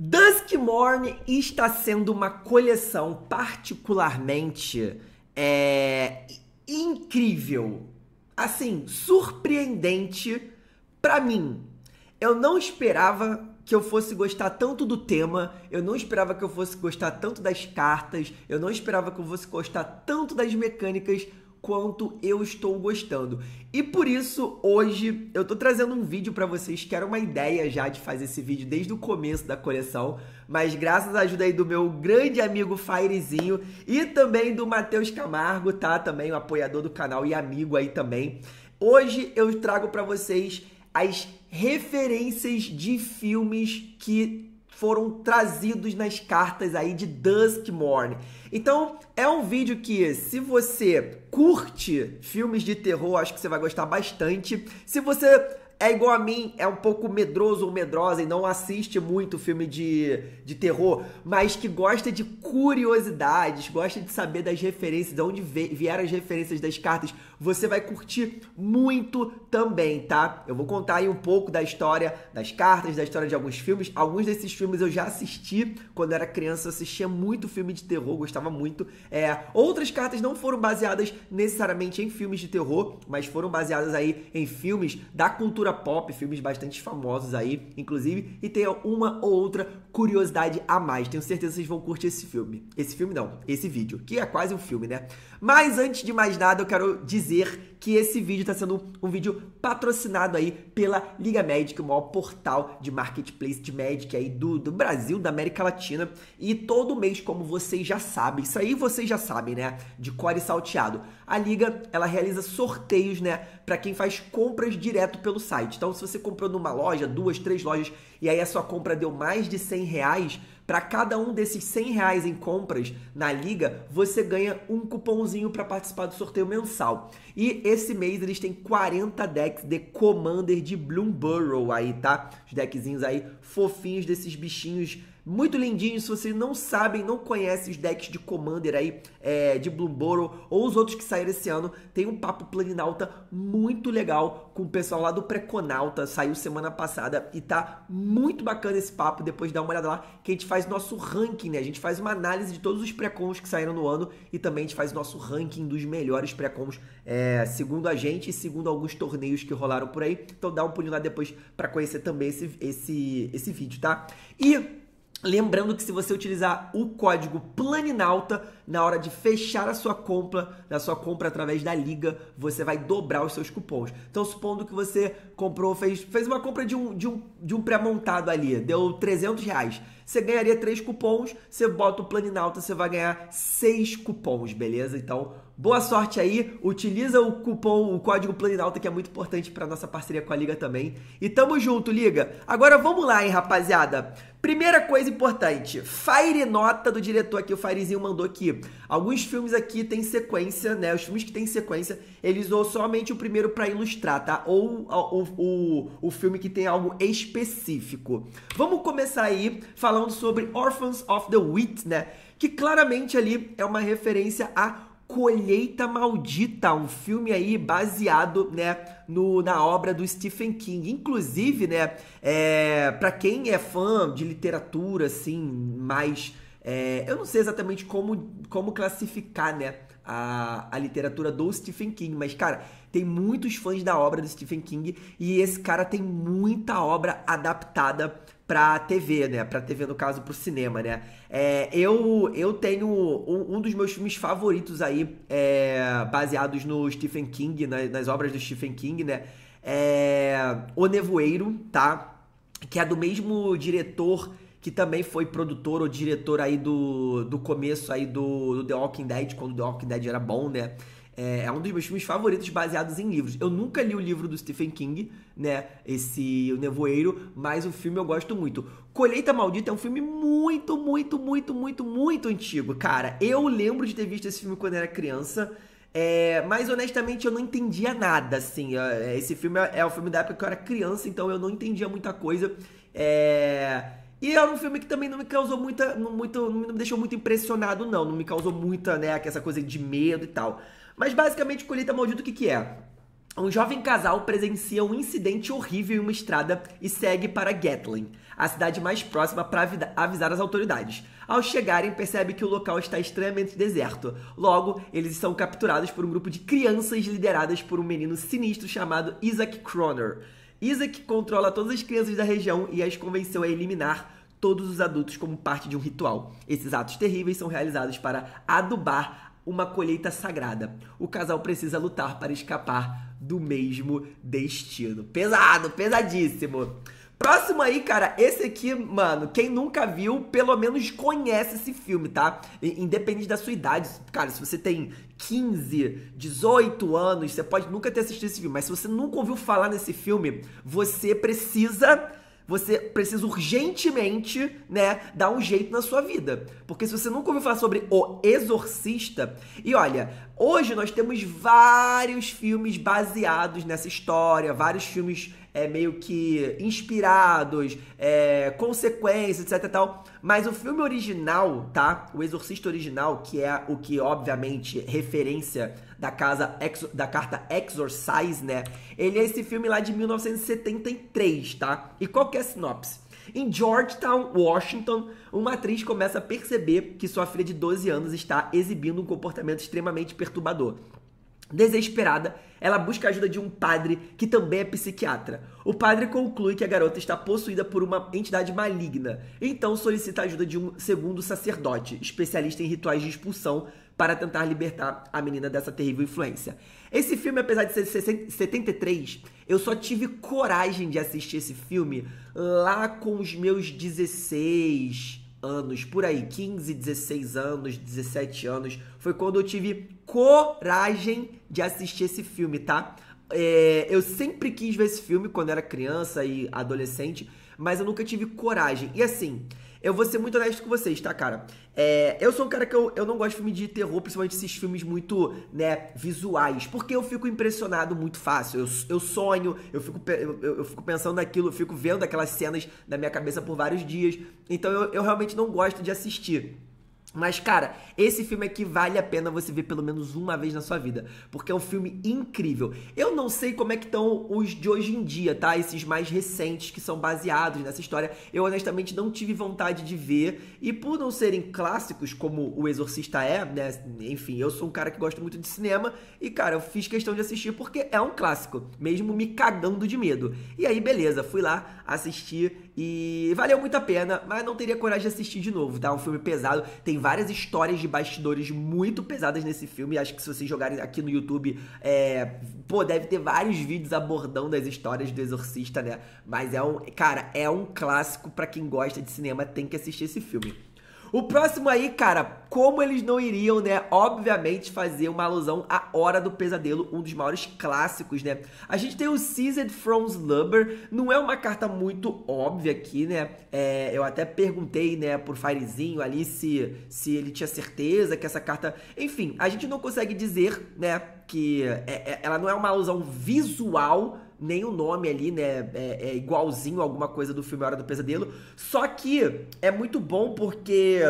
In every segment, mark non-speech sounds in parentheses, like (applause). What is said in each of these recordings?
Dusk Morn está sendo uma coleção particularmente é, incrível, assim, surpreendente para mim. Eu não esperava que eu fosse gostar tanto do tema, eu não esperava que eu fosse gostar tanto das cartas, eu não esperava que eu fosse gostar tanto das mecânicas, quanto eu estou gostando. E por isso, hoje eu tô trazendo um vídeo para vocês que era uma ideia já de fazer esse vídeo desde o começo da coleção, mas graças à ajuda aí do meu grande amigo Firezinho e também do Matheus Camargo, tá? Também um apoiador do canal e amigo aí também. Hoje eu trago para vocês as referências de filmes que foram trazidos nas cartas aí de Morn. Então, é um vídeo que, se você curte filmes de terror, acho que você vai gostar bastante. Se você é igual a mim, é um pouco medroso ou medrosa e não assiste muito filme de, de terror, mas que gosta de curiosidades, gosta de saber das referências, de onde vieram as referências das cartas, você vai curtir muito também, tá? Eu vou contar aí um pouco da história das cartas, da história de alguns filmes. Alguns desses filmes eu já assisti quando era criança, eu assistia muito filme de terror, gostava muito. É, outras cartas não foram baseadas necessariamente em filmes de terror, mas foram baseadas aí em filmes da cultura pop, filmes bastante famosos aí, inclusive, e tem uma ou outra curiosidade a mais. Tenho certeza que vocês vão curtir esse filme. Esse filme não, esse vídeo, que é quase um filme, né? Mas antes de mais nada, eu quero dizer dizer que esse vídeo está sendo um vídeo patrocinado aí pela Liga Magic, o maior portal de marketplace de Magic aí do, do Brasil, da América Latina. E todo mês, como vocês já sabem, isso aí vocês já sabem, né? De core salteado. A Liga, ela realiza sorteios, né? Para quem faz compras direto pelo site. Então, se você comprou numa loja, duas, três lojas, e aí a sua compra deu mais de 100 reais, para cada um desses 100 reais em compras na liga, você ganha um cupomzinho para participar do sorteio mensal. E esse mês eles têm 40 decks de Commander de Bloomborough aí, tá? Os deckzinhos aí fofinhos desses bichinhos muito lindinho, se vocês não sabem, não conhecem os decks de Commander aí, é, de Bloomboro ou os outros que saíram esse ano, tem um papo planinauta muito legal com o pessoal lá do Preconauta, saiu semana passada e tá muito bacana esse papo, depois dá uma olhada lá, que a gente faz nosso ranking, né? A gente faz uma análise de todos os precons que saíram no ano e também a gente faz nosso ranking dos melhores precons, é, segundo a gente e segundo alguns torneios que rolaram por aí. Então dá um pulinho lá depois para conhecer também esse, esse, esse vídeo, tá? E Lembrando que se você utilizar o código Planinalta na hora de fechar a sua compra, na sua compra através da liga, você vai dobrar os seus cupons. Então, supondo que você comprou, fez, fez uma compra de um, de um, de um pré-montado ali, deu 300 reais. Você ganharia três cupons, você bota o Planinalta, você vai ganhar seis cupons, beleza? Então, Boa sorte aí, utiliza o cupom, o código Planinalta que é muito importante para nossa parceria com a liga também. E tamo junto, liga. Agora vamos lá, hein, rapaziada. Primeira coisa importante, Fire nota do diretor aqui, o Firezinho mandou aqui. Alguns filmes aqui tem sequência, né? Os filmes que tem sequência, ele usou somente o primeiro para ilustrar, tá? Ou o, o, o filme que tem algo específico. Vamos começar aí falando sobre Orphans of the Wit, né? Que claramente ali é uma referência a Colheita Maldita, um filme aí baseado, né, no, na obra do Stephen King. Inclusive, né, é, para quem é fã de literatura, assim, mais... É, eu não sei exatamente como, como classificar, né, a, a literatura do Stephen King, mas, cara, tem muitos fãs da obra do Stephen King e esse cara tem muita obra adaptada pra TV, né? Pra TV, no caso, pro cinema, né? É, eu, eu tenho um, um, dos meus filmes favoritos aí, é, baseados no Stephen King, na, nas obras do Stephen King, né? É, o Nevoeiro, tá? Que é do mesmo diretor que também foi produtor ou diretor aí do, do começo aí do, do The Walking Dead, quando The Walking Dead era bom, né? É, é um dos meus filmes favoritos baseados em livros. Eu nunca li o livro do Stephen King, né? Esse O Nevoeiro, mas o filme eu gosto muito. Colheita Maldita é um filme muito, muito, muito, muito, muito antigo. Cara, eu lembro de ter visto esse filme quando era criança. É, mas honestamente eu não entendia nada, assim. É, é, esse filme é, o é filme da época que eu era criança, então eu não entendia muita coisa. É, e era um filme que também não me causou muita. muito, não me deixou muito impressionado, não. Não me causou muita, né, essa coisa de medo e tal. Mas basicamente, colheita maldita, o que, que é? Um jovem casal presencia um incidente horrível em uma estrada e segue para Gatlin, a cidade mais próxima para avisar as autoridades. Ao chegarem, percebe que o local está extremamente deserto. Logo, eles são capturados por um grupo de crianças lideradas por um menino sinistro chamado Isaac Croner. Isaac controla todas as crianças da região e as convenceu a eliminar todos os adultos como parte de um ritual. Esses atos terríveis são realizados para adubar uma colheita sagrada. O casal precisa lutar para escapar do mesmo destino. Pesado, pesadíssimo. Próximo aí, cara, esse aqui, mano, quem nunca viu, pelo menos conhece esse filme, tá? Independente da sua idade, cara, se você tem 15, 18 anos, você pode nunca ter assistido esse filme, mas se você nunca ouviu falar nesse filme, você precisa você precisa urgentemente, né, dar um jeito na sua vida. Porque se você nunca ouviu falar sobre O Exorcista, e olha, hoje nós temos vários filmes baseados nessa história, vários filmes é, meio que inspirados, é, consequências, etc tal. Mas o filme original, tá? O Exorcista original, que é o que, obviamente, referência da casa da carta Exorcise, né? Ele é esse filme lá de 1973, tá? E qual que é a sinopse? Em Georgetown, Washington, uma atriz começa a perceber que sua filha de 12 anos está exibindo um comportamento extremamente perturbador. Desesperada, ela busca a ajuda de um padre que também é psiquiatra. O padre conclui que a garota está possuída por uma entidade maligna, então solicita a ajuda de um segundo sacerdote, especialista em rituais de expulsão, para tentar libertar a menina dessa terrível influência. Esse filme, apesar de ser 73, eu só tive coragem de assistir esse filme lá com os meus 16, anos, por aí, 15, 16 anos, 17 anos, foi quando eu tive coragem de assistir esse filme, tá? É, eu sempre quis ver esse filme quando era criança e adolescente, mas eu nunca tive coragem. E assim, eu vou ser muito honesto com vocês, tá, cara? É, eu sou um cara que eu, eu não gosto de filme de terror, principalmente esses filmes muito, né, visuais. Porque eu fico impressionado muito fácil. Eu, eu sonho, eu fico, eu, eu fico pensando naquilo, eu fico vendo aquelas cenas na minha cabeça por vários dias. Então eu, eu realmente não gosto de assistir. Mas, cara, esse filme é que vale a pena você ver pelo menos uma vez na sua vida, porque é um filme incrível. Eu não sei como é que estão os de hoje em dia, tá? Esses mais recentes que são baseados nessa história. Eu honestamente não tive vontade de ver, e por não serem clássicos como O Exorcista é, né? Enfim, eu sou um cara que gosta muito de cinema, e, cara, eu fiz questão de assistir porque é um clássico, mesmo me cagando de medo. E aí, beleza, fui lá assistir e valeu muito a pena, mas não teria coragem de assistir de novo, tá? Um filme pesado, tem várias histórias de bastidores muito pesadas nesse filme. Acho que se vocês jogarem aqui no YouTube, é... pô, deve ter vários vídeos abordando as histórias do Exorcista, né? Mas é um, cara, é um clássico para quem gosta de cinema, tem que assistir esse filme. O próximo aí, cara, como eles não iriam, né? Obviamente fazer uma alusão à Hora do Pesadelo, um dos maiores clássicos, né? A gente tem o Seized from Slumber, não é uma carta muito óbvia aqui, né? É, eu até perguntei, né, por Firezinho ali se, se ele tinha certeza que essa carta. Enfim, a gente não consegue dizer, né, que é, é, ela não é uma alusão visual nem o nome ali, né? É, é igualzinho a alguma coisa do filme Hora do Pesadelo. Só que é muito bom porque.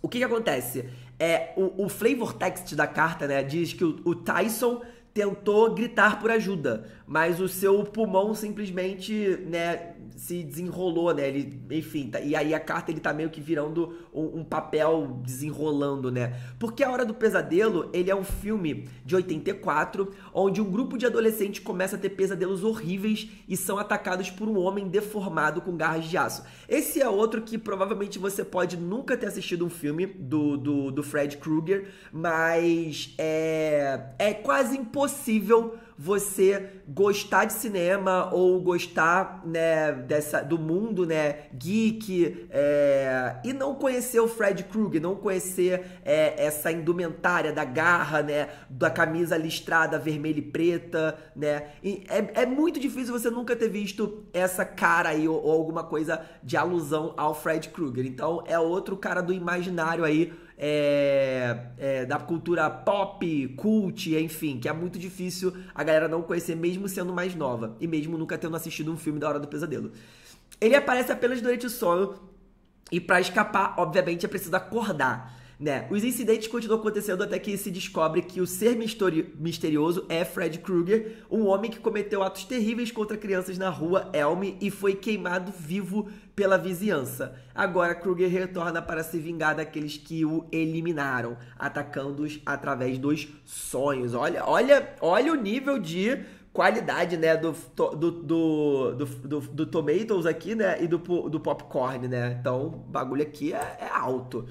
O que, que acontece? É, o, o flavor text da carta, né? Diz que o, o Tyson tentou gritar por ajuda, mas o seu pulmão simplesmente, né, se desenrolou, né? Ele, enfim, tá, e aí a carta ele tá meio que virando um, um, papel desenrolando, né? Porque A Hora do Pesadelo, ele é um filme de 84, onde um grupo de adolescentes começa a ter pesadelos horríveis e são atacados por um homem deformado com garras de aço. Esse é outro que provavelmente você pode nunca ter assistido um filme do, do, do Fred Krueger, mas é, é quase impossível você gostar de cinema ou gostar né, dessa, do mundo né, geek é, e não conhecer o Fred Krueger, não conhecer é, essa indumentária da garra, né, da camisa listrada vermelha e preta. Né? E é, é muito difícil você nunca ter visto essa cara aí ou, ou alguma coisa de alusão ao Fred Krueger. Então é outro cara do imaginário aí é, é, da cultura pop, cult, enfim, que é muito difícil a galera não conhecer, mesmo sendo mais nova e mesmo nunca tendo assistido um filme da Hora do Pesadelo. Ele aparece apenas durante o sono e para escapar, obviamente, é preciso acordar né? Os incidentes continuam acontecendo até que se descobre que o ser misterioso é Fred Krueger, um homem que cometeu atos terríveis contra crianças na rua Elm e foi queimado vivo pela vizinhança. Agora Krueger retorna para se vingar daqueles que o eliminaram, atacando-os através dos sonhos. Olha, olha, olha o nível de qualidade, né, do, do, do, do, do Tomatoes aqui, né, e do, do Popcorn, né? Então, o bagulho aqui é, é alto.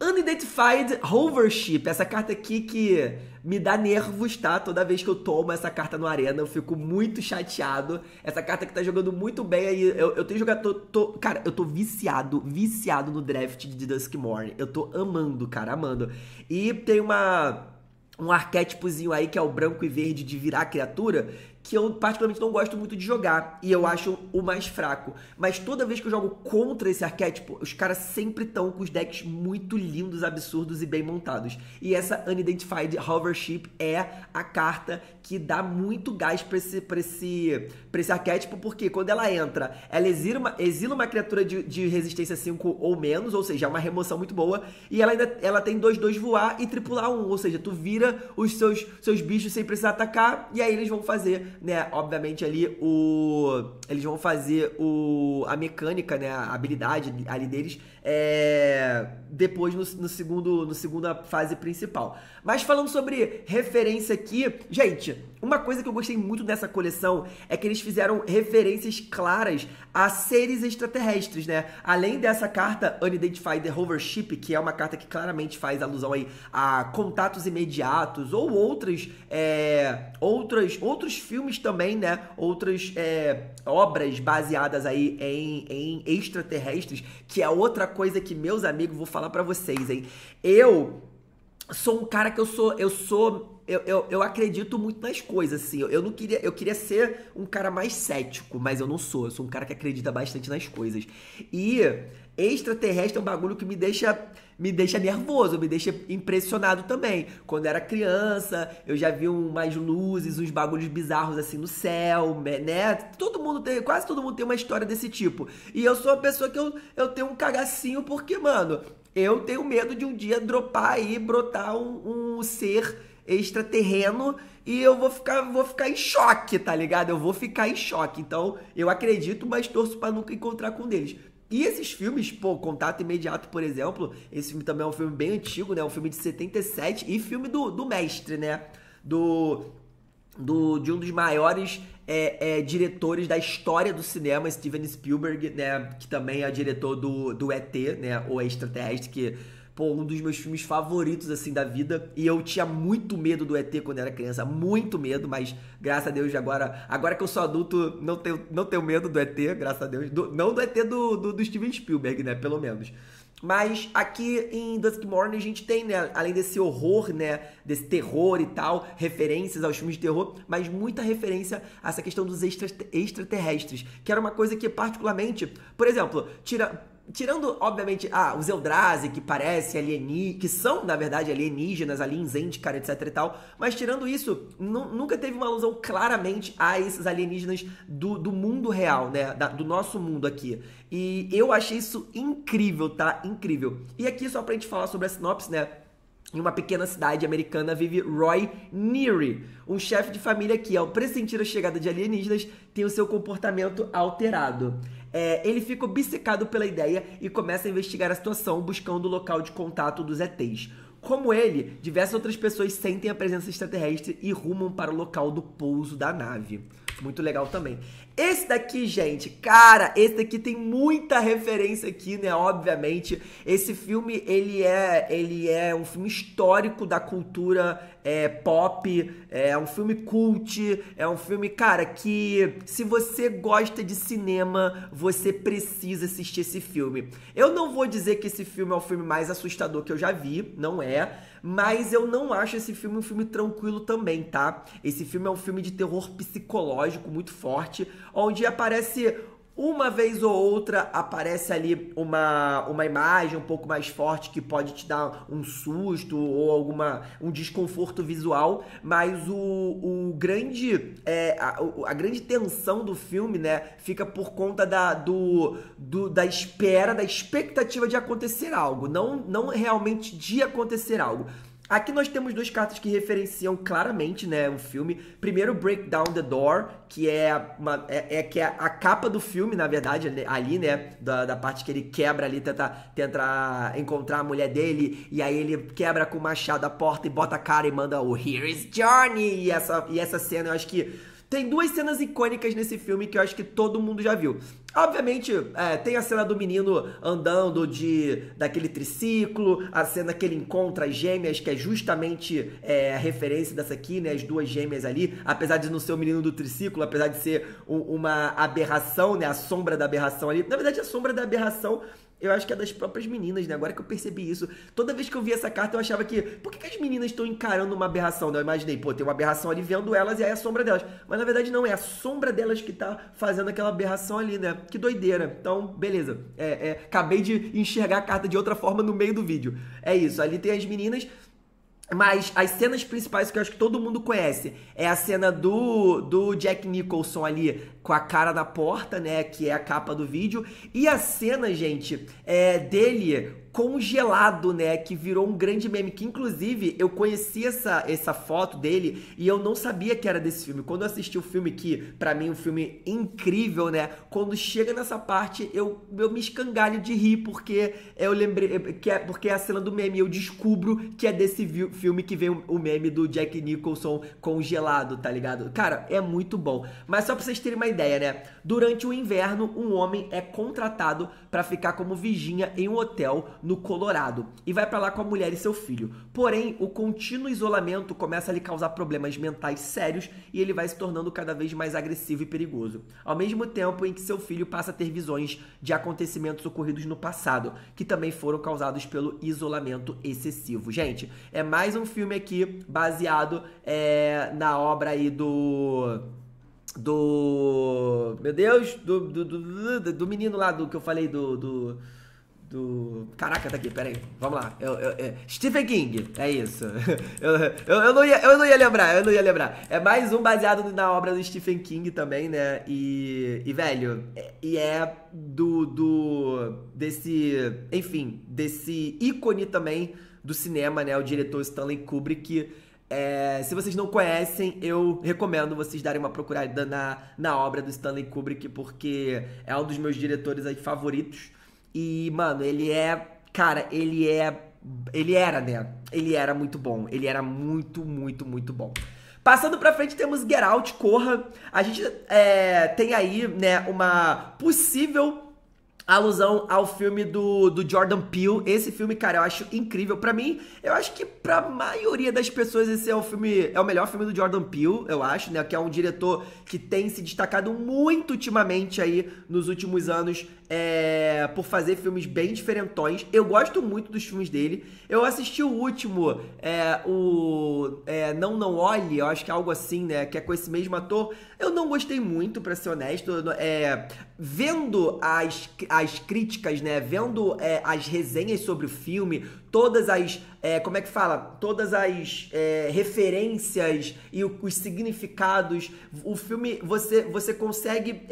Unidentified Hovership, essa carta aqui que me dá nervos, tá? Toda vez que eu tomo essa carta no Arena, eu fico muito chateado. Essa carta que tá jogando muito bem aí. Eu, eu tenho jogado. Tô, tô, cara, eu tô viciado, viciado no draft de Dusk Morning. Eu tô amando, cara, amando. E tem uma um arquétipozinho aí que é o branco e verde de virar criatura, que eu particularmente não gosto muito de jogar e eu acho o mais fraco. Mas toda vez que eu jogo contra esse arquétipo, os caras sempre estão com os decks muito lindos, absurdos e bem montados. E essa Unidentified Hovership é a carta que dá muito gás para esse, pra esse, esse arquétipo, porque quando ela entra, ela exila uma, exila uma criatura de, de resistência 5 ou menos, ou seja, é uma remoção muito boa, e ela ainda ela tem 2-2 voar e tripular 1, um, ou seja, tu vira os seus, seus bichos sem precisar atacar, e aí eles vão fazer né, obviamente ali o eles vão fazer o, a mecânica, né, a habilidade ali deles, é, depois no, no segundo, no segunda fase principal. Mas falando sobre referência aqui, gente, uma coisa que eu gostei muito dessa coleção é que eles fizeram referências claras a seres extraterrestres, né? Além dessa carta Unidentified Rover Ship, que é uma carta que claramente faz alusão aí a contatos imediatos ou outras, é, outras, outros filmes também, né? Outras é, obras obras baseadas aí em, em extraterrestres, que é outra coisa que, meus amigos, vou falar para vocês, hein? Eu sou um cara que eu sou. Eu sou. Eu, eu, eu acredito muito nas coisas, assim. Eu, eu, não queria. Eu queria ser um cara mais cético, mas eu não sou. Eu sou um cara que acredita bastante nas coisas. E extraterrestre é um bagulho que me deixa me deixa nervoso, me deixa impressionado também. Quando era criança, eu já vi umas luzes, uns bagulhos bizarros assim no céu, né? Todo mundo tem, quase todo mundo tem uma história desse tipo. E eu sou uma pessoa que eu, eu tenho um cagacinho porque, mano, eu tenho medo de um dia dropar aí, brotar um, um ser extraterreno e eu vou ficar, vou ficar em choque, tá ligado? Eu vou ficar em choque. Então, eu acredito, mas torço para nunca encontrar com um deles. E esses filmes, pô, Contato Imediato, por exemplo, esse filme também é um filme bem antigo, né? Um filme de 77 e filme do, do mestre, né? Do, do, de um dos maiores é, é, diretores da história do cinema, Steven Spielberg, né? Que também é diretor do, do ET, né? O Extraterrestre, que pô, um dos meus filmes favoritos, assim, da vida. E eu tinha muito medo do ET quando era criança, muito medo, mas graças a Deus agora, agora que eu sou adulto, não tenho, não tenho medo do ET, graças a Deus. Do, não do ET do, do, do Steven Spielberg, né, pelo menos. Mas aqui em Dusk Morning a gente tem, né, além desse horror, né, desse terror e tal, referências aos filmes de terror, mas muita referência a essa questão dos extraterrestres, que era uma coisa que particularmente, por exemplo, tira tirando, obviamente, ah, os Eldrazi, que parece alienígenas, que são, na verdade, alienígenas, aliens cara, etc e tal, mas tirando isso, nunca teve uma alusão claramente a esses alienígenas do, do mundo real, né, da, do nosso mundo aqui. E eu achei isso incrível, tá? Incrível. E aqui, só pra gente falar sobre a sinopse, né, em uma pequena cidade americana vive Roy Neary, um chefe de família que, ao pressentir a chegada de alienígenas, tem o seu comportamento alterado é, ele fica obcecado pela ideia e começa a investigar a situação, buscando o local de contato dos ETs. Como ele, diversas outras pessoas sentem a presença extraterrestre e rumam para o local do pouso da nave. Muito legal também. Esse daqui, gente, cara, esse daqui tem muita referência aqui, né? Obviamente, esse filme ele é ele é um filme histórico da cultura é, pop, é um filme cult, é um filme, cara, que se você gosta de cinema, você precisa assistir esse filme. Eu não vou dizer que esse filme é o filme mais assustador que eu já vi, não é, mas eu não acho esse filme um filme tranquilo também, tá? Esse filme é um filme de terror psicológico muito forte onde aparece uma vez ou outra aparece ali uma, uma imagem um pouco mais forte que pode te dar um susto ou alguma um desconforto visual, mas o, o grande é, a, a, grande tensão do filme, né, fica por conta da, do, do, da espera, da expectativa de acontecer algo, não não realmente de acontecer algo. Aqui nós temos duas cartas que referenciam claramente, né, o filme. Primeiro, Break Down the Door, que é, uma, é, é que é a capa do filme, na verdade, né, ali, né, da, da parte que ele quebra ali, tenta, tenta encontrar a mulher dele, e aí ele quebra com o machado a porta e bota a cara e manda o oh, Here is Johnny! E essa, e essa cena, eu acho que tem duas cenas icônicas nesse filme que eu acho que todo mundo já viu. Obviamente, é, tem a cena do menino andando de daquele triciclo, a cena que ele encontra as gêmeas, que é justamente é, a referência dessa aqui, né? As duas gêmeas ali, apesar de não ser o menino do triciclo, apesar de ser um, uma aberração, né? A sombra da aberração ali. Na verdade, a sombra da aberração eu acho que é das próprias meninas, né? Agora que eu percebi isso. Toda vez que eu vi essa carta, eu achava que. Por que, que as meninas estão encarando uma aberração? Né? Eu imaginei, pô, tem uma aberração ali vendo elas e aí é a sombra delas. Mas na verdade não, é a sombra delas que tá fazendo aquela aberração ali, né? Que doideira. Então, beleza. É, é, acabei de enxergar a carta de outra forma no meio do vídeo. É isso. Ali tem as meninas mas as cenas principais que eu acho que todo mundo conhece é a cena do, do Jack Nicholson ali com a cara na porta, né? Que é a capa do vídeo. E a cena, gente, é dele congelado, né? Que virou um grande meme. Que inclusive eu conheci essa, essa foto dele e eu não sabia que era desse filme. Quando eu assisti o filme, que para mim é um filme incrível, né? Quando chega nessa parte, eu, eu me escangalho de rir, porque eu lembrei. Que é, porque é a cena do meme. Eu descubro que é desse filme que vem o, o meme do Jack Nicholson congelado, tá ligado? Cara, é muito bom. Mas só pra vocês terem uma ideia, né? Durante o inverno, um homem é contratado para ficar como vigia em um hotel no Colorado e vai para lá com a mulher e seu filho. Porém, o contínuo isolamento começa a lhe causar problemas mentais sérios e ele vai se tornando cada vez mais agressivo e perigoso. Ao mesmo tempo em que seu filho passa a ter visões de acontecimentos ocorridos no passado, que também foram causados pelo isolamento excessivo. Gente, é mais um filme aqui baseado é, na obra aí do do. Meu Deus, do, do, do, do, menino lá do que eu falei do. do, do caraca, tá aqui, peraí. Vamos lá. Eu, eu, é, Stephen King, é isso. (laughs) Eu, eu, eu, não ia, eu não ia lembrar, eu não ia lembrar. É mais um baseado na obra do Stephen King também, né? E, e velho, é, e é do, do. desse. Enfim, desse ícone também do cinema, né? O diretor Stanley Kubrick é, se vocês não conhecem, eu recomendo vocês darem uma procurada na, na obra do Stanley Kubrick, porque é um dos meus diretores aí favoritos. E, mano, ele é. Cara, ele é. Ele era, né? Ele era muito bom. Ele era muito, muito, muito bom. Passando pra frente, temos Get Out, Corra. A gente é, tem aí, né, uma possível alusão ao filme do, do Jordan Peele. Esse filme, cara, eu acho incrível. Para mim, eu acho que pra maioria das pessoas esse é o filme, é o melhor filme do Jordan Peele, eu acho, né? Que é um diretor que tem se destacado muito ultimamente aí nos últimos anos é, por fazer filmes bem diferentões. Eu gosto muito dos filmes dele. Eu assisti o último, é, o é, Não Não Olhe, eu acho que é algo assim, né? Que é com esse mesmo ator. Eu não gostei muito, pra ser honesto. É, vendo as, as críticas, né? Vendo é, as resenhas sobre o filme, todas as. É, como é que fala? Todas as referências e o, os significados. O filme, você, você consegue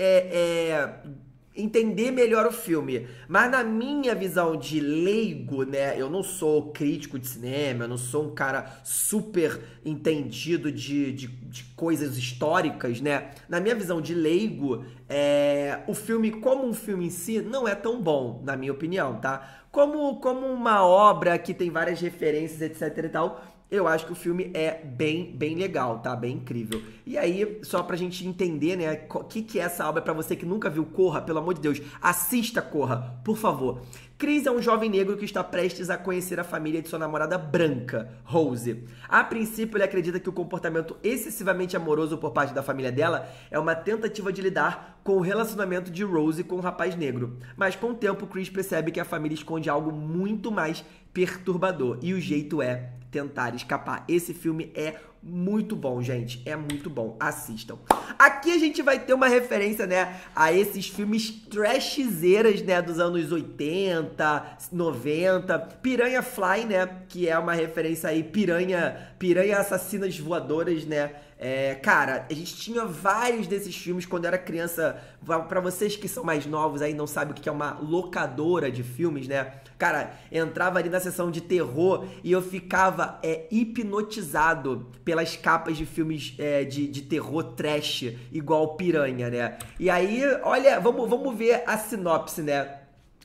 entender melhor o filme. Mas na minha visão de leigo, né? Eu não sou crítico de cinema, eu não sou um cara super entendido de, de, de coisas históricas, né? Na minha visão de leigo, é, o filme, como um filme em si, não é tão bom, na minha opinião, tá? Como, como uma obra que tem várias referências, etc e tal, eu acho que o filme é bem, bem legal, tá? Bem incrível. E aí, só pra gente entender, né, o que, que é essa obra para você que nunca viu Corra, pelo amor de Deus, assista Corra, por favor. Chris é um jovem negro que está prestes a conhecer a família de sua namorada branca, Rose. A princípio, ele acredita que o comportamento excessivamente amoroso por parte da família dela é uma tentativa de lidar com o relacionamento de Rose com o rapaz negro. Mas com o tempo, Chris percebe que a família esconde algo muito mais perturbador e o jeito é tentar escapar. Esse filme é muito bom, gente. É muito bom. Assistam. Aqui a gente vai ter uma referência, né, a esses filmes trashzeiras, né, dos anos 80, 90. Piranha Fly, né, que é uma referência aí, piranha, piranha assassinas voadoras, né, é, cara, a gente tinha vários desses filmes quando eu era criança. Para vocês que são mais novos aí, não sabem o que é uma locadora de filmes, né? Cara, entrava ali na sessão de terror e eu ficava é, hipnotizado pelas capas de filmes é, de, de terror trash, igual piranha, né? E aí, olha, vamos, vamos ver a sinopse, né?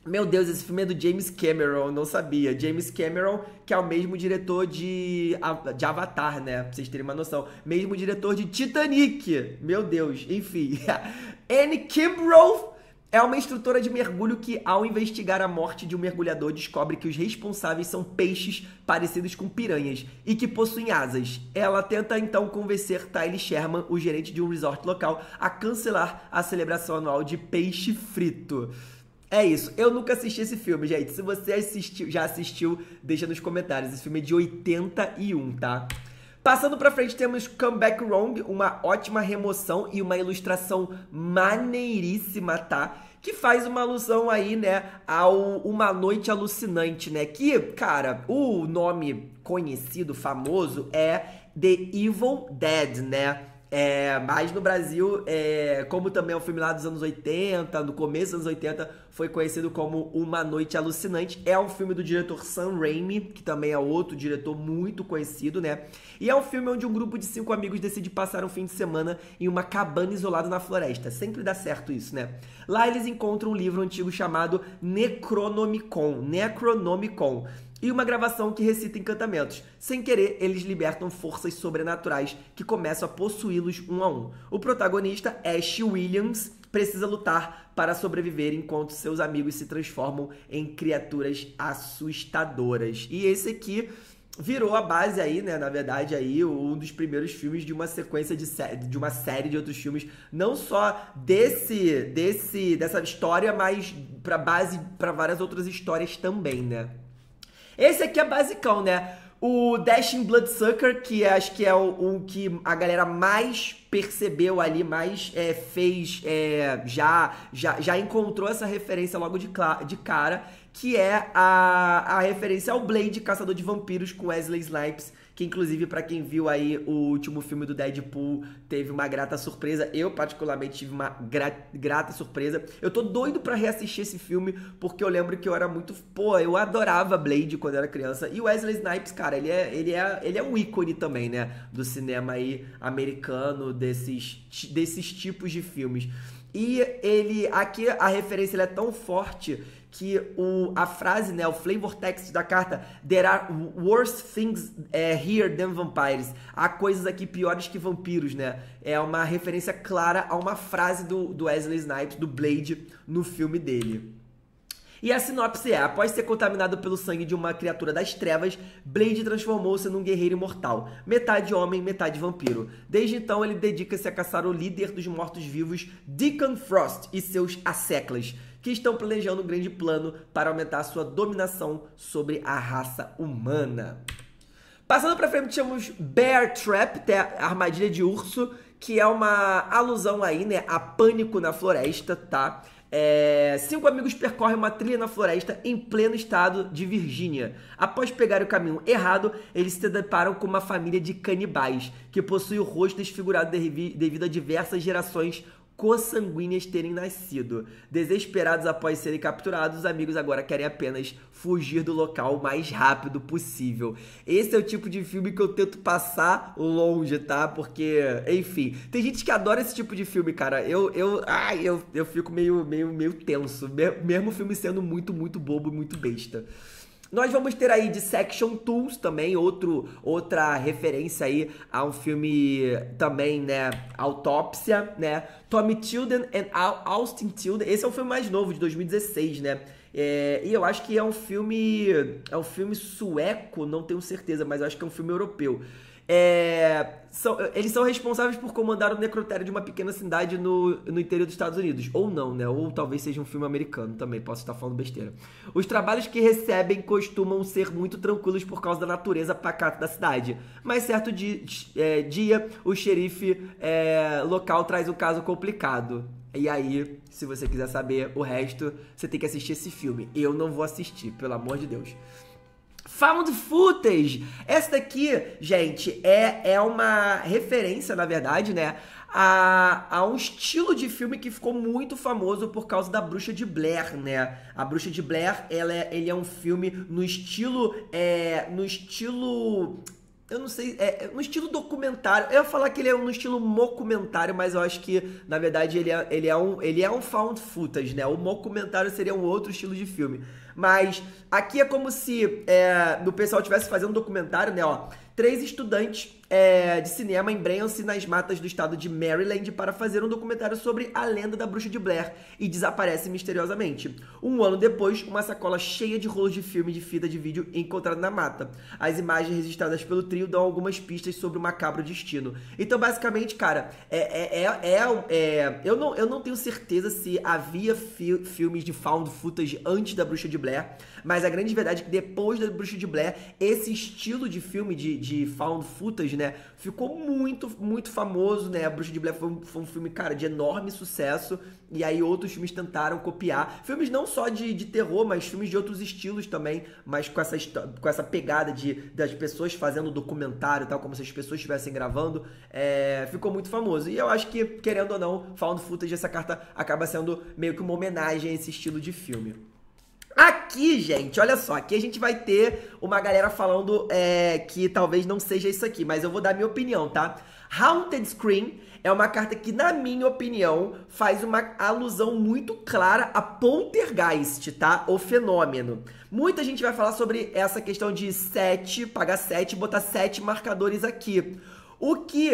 Meu Deus, esse filme é do James Cameron, não sabia. James Cameron, que é o mesmo diretor de, de Avatar, né? Pra vocês terem uma noção. Mesmo diretor de Titanic. Meu Deus, enfim. (laughs) Anne Kimbrough é uma instrutora de mergulho que, ao investigar a morte de um mergulhador, descobre que os responsáveis são peixes parecidos com piranhas e que possuem asas. Ela tenta então convencer Tyler Sherman, o gerente de um resort local, a cancelar a celebração anual de peixe frito. É isso. Eu nunca assisti esse filme, gente. Se você assistiu, já assistiu, deixa nos comentários. Esse filme é de 81, tá? Passando para frente, temos Comeback Wrong, uma ótima remoção e uma ilustração maneiríssima, tá? Que faz uma alusão aí, né, ao Uma Noite Alucinante, né? Que, cara, o nome conhecido, famoso, é The Evil Dead, né? É, mas no Brasil, é, como também é um filme lá dos anos 80, no começo dos anos 80, foi conhecido como Uma Noite Alucinante. É um filme do diretor Sam Raimi, que também é outro diretor muito conhecido, né? E é um filme onde um grupo de cinco amigos decide passar um fim de semana em uma cabana isolada na floresta. Sempre dá certo isso, né? Lá eles encontram um livro antigo chamado Necronomicon. Necronomicon e uma gravação que recita encantamentos. Sem querer, eles libertam forças sobrenaturais que começam a possuí-los um a um. O protagonista, Ash Williams, precisa lutar para sobreviver enquanto seus amigos se transformam em criaturas assustadoras. E esse aqui virou a base aí, né? Na verdade, aí um dos primeiros filmes de uma sequência de, sé de uma série de outros filmes, não só desse, desse dessa história, mas para base para várias outras histórias também, né? Esse aqui é basicão, né? O Dashing Bloodsucker, que é, acho que é o, o, que a galera mais percebeu ali, mais é, fez, é, já, já, já encontrou essa referência logo de, de cara, que é a, a referência ao Blade, Caçador de Vampiros, com Wesley Snipes, que inclusive para quem viu aí o último filme do Deadpool, teve uma grata surpresa. Eu particularmente tive uma gra grata surpresa. Eu tô doido para reassistir esse filme, porque eu lembro que eu era muito, pô, eu adorava Blade quando era criança. E Wesley Snipes, cara, ele é ele é ele é um ícone também, né, do cinema aí americano desses desses tipos de filmes. E ele aqui a referência é tão forte que o, a frase, né, o flavor text da carta, there are worse things eh, here than vampires. Há coisas aqui piores que vampiros, né? É uma referência clara a uma frase do, do Wesley Snipes, do Blade, no filme dele. E a sinopse é: após ser contaminado pelo sangue de uma criatura das trevas, Blade transformou-se num guerreiro imortal, metade homem, metade vampiro. Desde então, ele dedica-se a caçar o líder dos mortos-vivos, Deacon Frost, e seus asseclas que estão planejando um grande plano para aumentar sua dominação sobre a raça humana. Passando para frente, temos Bear Trap, a armadilha de urso, que é uma alusão aí, né, a pânico na floresta, tá? É, cinco amigos percorrem uma trilha na floresta em pleno estado de Virgínia. Após pegar o caminho errado, eles se deparam com uma família de canibais que possui o rosto desfigurado devido a diversas gerações consanguíneas terem nascido. Desesperados após serem capturados, os amigos agora querem apenas fugir do local o mais rápido possível. Esse é o tipo de filme que eu tento passar longe, tá? Porque, enfim, tem gente que adora esse tipo de filme, cara. Eu eu ai, eu, eu fico meio meio meio tenso, mesmo o filme sendo muito muito bobo, e muito besta. Nós vamos ter aí de Section Tools também, outro, outra referência aí a um filme também, né, Autópsia, né? Tommy Tilden and Austin Tilden. Esse é o filme mais novo de 2016, né? É, e eu acho que é um filme. É um filme sueco, não tenho certeza, mas eu acho que é um filme europeu. É, são, eles são responsáveis por comandar o necrotério de uma pequena cidade no, no interior dos Estados Unidos. Ou não, né? Ou talvez seja um filme americano também, posso estar falando besteira. Os trabalhos que recebem costumam ser muito tranquilos por causa da natureza pacata da cidade. Mas certo dia, é, dia o xerife é, local traz um caso complicado. E aí, se você quiser saber o resto, você tem que assistir esse filme. Eu não vou assistir, pelo amor de Deus. Found footage! Essa daqui, gente, é, é uma referência, na verdade, né? A, a, um estilo de filme que ficou muito famoso por causa da Bruxa de Blair, né? A Bruxa de Blair, ela é, ele é um filme no estilo. É, no estilo. Eu não sei, é, é no estilo documentário. Eu ia falar que ele é um, no estilo mockumentário, mas eu acho que, na verdade, ele é, ele é, um, ele é um found footage, né? O mockumentário seria um outro estilo de filme. Mas aqui é como se é, o pessoal estivesse fazendo um documentário, né? Ó, três estudantes é, de cinema em se nas matas do estado de Maryland para fazer um documentário sobre a lenda da bruxa de Blair e desaparece misteriosamente. Um ano depois, uma sacola cheia de rolos de filme de fita de vídeo encontrada na mata. As imagens registradas pelo trio dão algumas pistas sobre o macabro destino. Então, basicamente, cara, é, é, é eu, não, eu não tenho certeza se havia fi filmes de found footage antes da bruxa de Blair, mas a grande verdade é que depois da bruxa de Blair, esse estilo de filme de, de found footage né? Ficou muito, muito famoso, né? A Bruxa de Blair foi um, foi um filme, cara, de enorme sucesso. E aí outros filmes tentaram copiar. Filmes não só de, de terror, mas filmes de outros estilos também. Mas com essa, com essa pegada de, das pessoas fazendo documentário e tal, como se as pessoas estivessem gravando. É, ficou muito famoso. E eu acho que, querendo ou não, Found Footage, essa carta acaba sendo meio que uma homenagem a esse estilo de filme. Aqui, gente, olha só, aqui a gente vai ter uma galera falando é, que talvez não seja isso aqui, mas eu vou dar minha opinião, tá? Haunted Screen é uma carta que, na minha opinião, faz uma alusão muito clara a poltergeist, tá? O fenômeno. Muita gente vai falar sobre essa questão de 7, pagar 7 botar 7 marcadores aqui. O que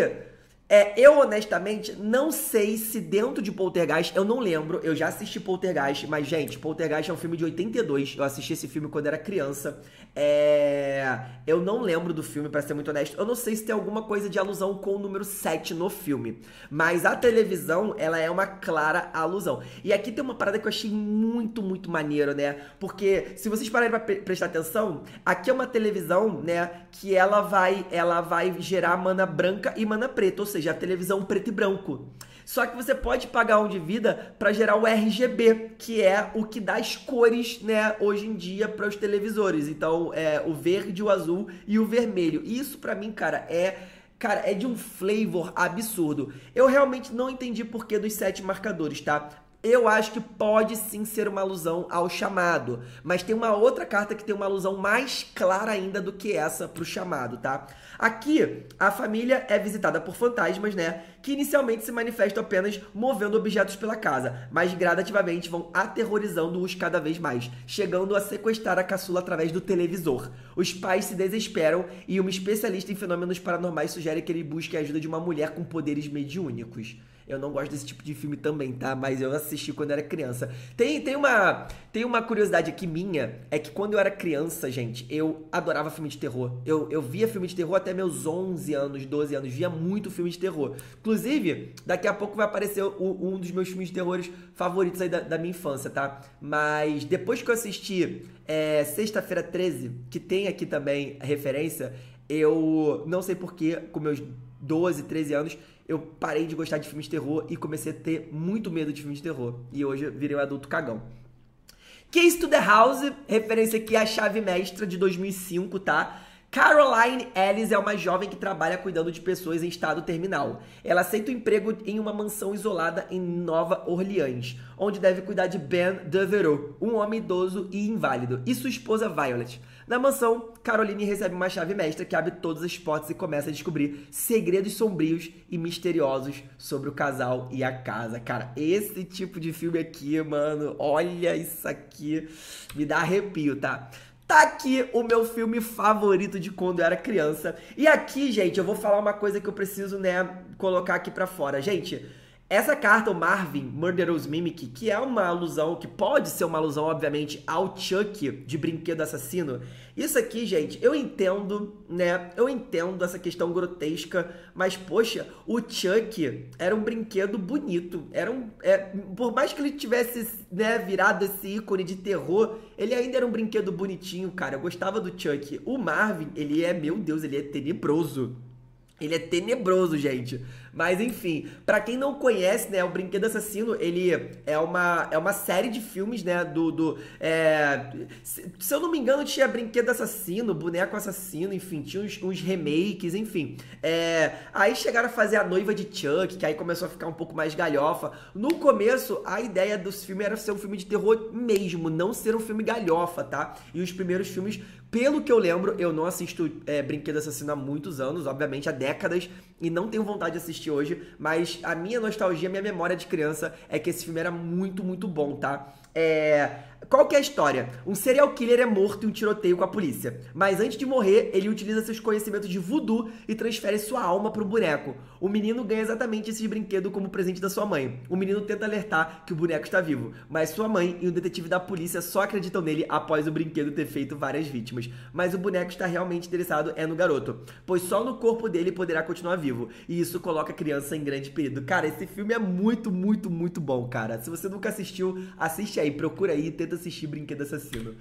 é, eu honestamente não sei se dentro de Poltergeist, eu não lembro, eu já assisti Poltergeist, mas gente, Poltergeist é um filme de 82, eu assisti esse filme quando era criança. É... Eu não lembro do filme, para ser muito honesto. Eu não sei se tem alguma coisa de alusão com o número 7 no filme. Mas a televisão, ela é uma clara alusão. E aqui tem uma parada que eu achei muito, muito maneiro, né? Porque se vocês pararem pra prestar atenção, aqui é uma televisão, né? Que ela vai, ela vai gerar mana branca e mana preta. Ou seja, a televisão preto e branco. Só que você pode pagar um de vida para gerar o RGB, que é o que dá as cores, né, hoje em dia para os televisores. Então, é o verde, o azul e o vermelho. Isso para mim, cara, é Cara, é de um flavor absurdo. Eu realmente não entendi porquê dos sete marcadores, tá? eu acho que pode sim ser uma alusão ao chamado. Mas tem uma outra carta que tem uma alusão mais clara ainda do que essa pro chamado, tá? Aqui, a família é visitada por fantasmas, né? Que inicialmente se manifestam apenas movendo objetos pela casa, mas gradativamente vão aterrorizando-os cada vez mais, chegando a sequestrar a caçula através do televisor. Os pais se desesperam e uma especialista em fenômenos paranormais sugere que ele busque a ajuda de uma mulher com poderes mediúnicos. Eu não gosto desse tipo de filme também, tá? Mas eu assisti quando era criança. Tem, tem, uma, tem uma curiosidade aqui minha, é que quando eu era criança, gente, eu adorava filme de terror. Eu, eu via filme de terror até meus 11 anos, 12 anos, via muito filme de terror. Inclusive, daqui a pouco vai aparecer o, um dos meus filmes de terrores favoritos aí da, da minha infância, tá? Mas depois que eu assisti é, Sexta-feira 13, que tem aqui também referência, eu não sei porquê, com meus 12, 13 anos, eu parei de gostar de filmes de terror e comecei a ter muito medo de filmes de terror. E hoje virei um adulto cagão. Case to the House, referência aqui à Chave Mestra de 2005, tá? Caroline Ellis é uma jovem que trabalha cuidando de pessoas em estado terminal. Ela aceita um emprego em uma mansão isolada em Nova Orleans, onde deve cuidar de Ben Devereaux, um homem idoso e inválido, e sua esposa Violet. Na mansão, Caroline recebe uma chave mestra que abre todas as portas e começa a descobrir segredos sombrios e misteriosos sobre o casal e a casa. Cara, esse tipo de filme aqui, mano, olha isso aqui, me dá arrepio, tá? Tá aqui o meu filme favorito de quando eu era criança. E aqui, gente, eu vou falar uma coisa que eu preciso, né, colocar aqui para fora. Gente, essa carta, o Marvin, Murderous Mimic, que é uma alusão, que pode ser uma alusão, obviamente, ao Chuck de Brinquedo Assassino. Isso aqui, gente, eu entendo, né? Eu entendo essa questão grotesca, mas, poxa, o Chuck era um brinquedo bonito. Era um, é, por mais que ele tivesse né, virado esse ícone de terror, ele ainda era um brinquedo bonitinho, cara. Eu gostava do Chuck. O Marvin, ele é, meu Deus, ele é tenebroso. Ele é tenebroso, gente. Mas enfim, para quem não conhece, né, o Brinquedo Assassino, ele é uma, é uma série de filmes, né, do... do é, se, se, eu não me engano, tinha Brinquedo Assassino, Boneco Assassino, enfim, tinha uns, uns remakes, enfim. É, aí chegaram a fazer A Noiva de Chuck, que aí começou a ficar um pouco mais galhofa. No começo, a ideia dos filmes era ser um filme de terror mesmo, não ser um filme galhofa, tá? E os primeiros filmes pelo que eu lembro, eu não assisto é, Brinquedo Assassino há muitos anos, obviamente há décadas, e não tenho vontade de assistir hoje, mas a minha nostalgia, minha memória de criança é que esse filme era muito, muito bom, tá? É... Qual que é a história? Um serial killer é morto em um tiroteio com a polícia, mas antes de morrer, ele utiliza seus conhecimentos de voodoo e transfere sua alma para o boneco. O menino ganha exatamente esse brinquedo como presente da sua mãe. O menino tenta alertar que o boneco está vivo, mas sua mãe e o detetive da polícia só acreditam nele após o brinquedo ter feito várias vítimas motivos, mas o boneco está realmente interessado é no garoto, pois só no corpo dele poderá continuar vivo, e isso coloca a criança em grande perigo. Cara, esse filme é muito, muito, muito bom, cara. Se você nunca assistiu, assiste aí, procura aí, tenta assistir Brinquedo Assassino.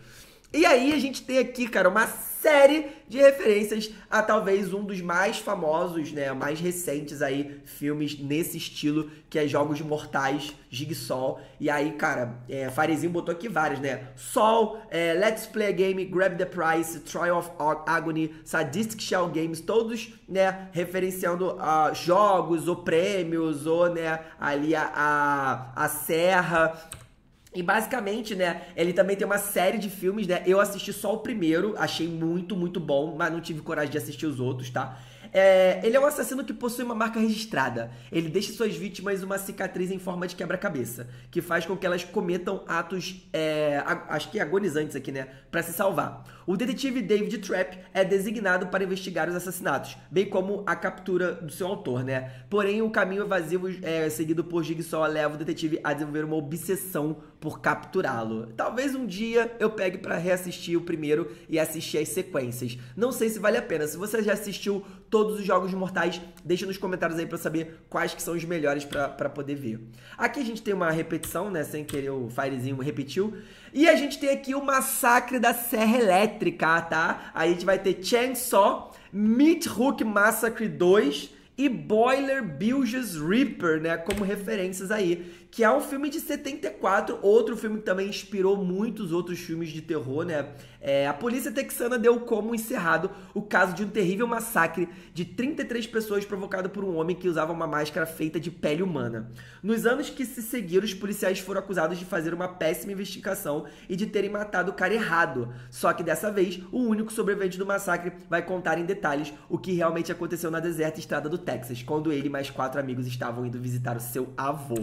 E aí a gente tem aqui, cara, uma série de referências a talvez um dos mais famosos, né, mais recentes aí filmes nesse estilo que é Jogos Mortais, Jigsaw. E aí, cara, é, Farezinho botou aqui várias, né? Sol, é, Let's Play a Game, Grab the Price, Trial of Agony, Sadistic Shell Games, todos, né, referenciando uh, jogos ou prêmios ou, né, ali a, a, a serra e basicamente, né, ele também tem uma série de filmes, né? Eu assisti só o primeiro, achei muito, muito bom, mas não tive coragem de assistir os outros, tá? É, ele é um assassino que possui uma marca registrada. Ele deixa suas vítimas uma cicatriz em forma de quebra-cabeça, que faz com que elas cometam atos, é, acho que agonizantes aqui, né? Pra se salvar. O detetive David Trapp é designado para investigar os assassinatos, bem como a captura do seu autor, né? Porém, o caminho evasivo é, seguido por Jigsaw leva o detetive a desenvolver uma obsessão por capturá-lo. Talvez um dia eu pegue para reassistir o primeiro e assistir as sequências. Não sei se vale a pena. Se você já assistiu todos os jogos mortais, deixa nos comentários aí para saber quais que são os melhores para poder ver. Aqui a gente tem uma repetição, né? Sem querer o Firezinho repetiu. E a gente tem aqui o Massacre da Serra Elétrica métrica, tá? A gente vai ter Chainsaw, Meat Hook Massacre 2 e Boiler Bilges Reaper, né? Como referências aí que é um filme de 74, outro filme que também inspirou muitos outros filmes de terror, né? É, a polícia texana deu como encerrado o caso de um terrível massacre de 33 pessoas provocado por um homem que usava uma máscara feita de pele humana. Nos anos que se seguiram, os policiais foram acusados de fazer uma péssima investigação e de terem matado o cara errado. Só que dessa vez, o único sobrevivente do massacre vai contar em detalhes o que realmente aconteceu na deserta estrada do Texas, quando ele e mais quatro amigos estavam indo visitar o seu avô.